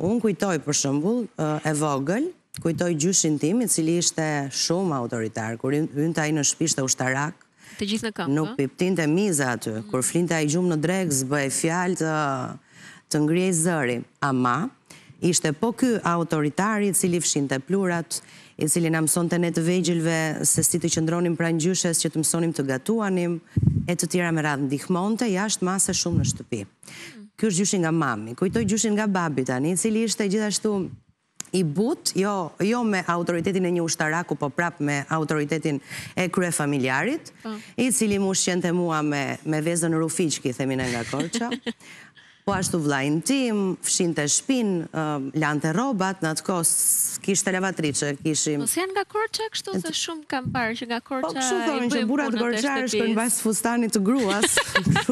Unë kujtoj për shëmbull e vogël, kujtoj gjushin timit, cili ishte shumë autoritar, kur unë taj në shpisht e ushtarak, nuk piptin të miza aty, mm. kur flin të gjumë në dregës, bëj fjal të ngrije i zëri, ama, ishte po ky autoritari, cili fshin të plurat, i cili në mëson të netë vejgjilve, se si të qëndronim pra në gjushes, që të mësonim të gatuanim, e të tjera me radhë ndihmonte, jashtë mase shumë në shtëpi. Mm kjo është gjushin nga mami, kujtoj gjushin nga babi tani, i cili ishte gjithashtu i but, jo, jo me autoritetin e një ushtaraku, po prap me autoritetin e krye familjarit, po. i cili mu shqente mua me vezën rufiqki, themin e nga korqa, po ashtu vlajnë tim, fshin të shpin, lanë të robat, në atë kosë, kishtë të levatri kishim... Nësë po, janë nga korqa, kështu se shumë kam parë, që nga po, korqa i bëjmë punët e shtepis. Po, kështu thonë që burat gorqarë është për fustanit të gruas,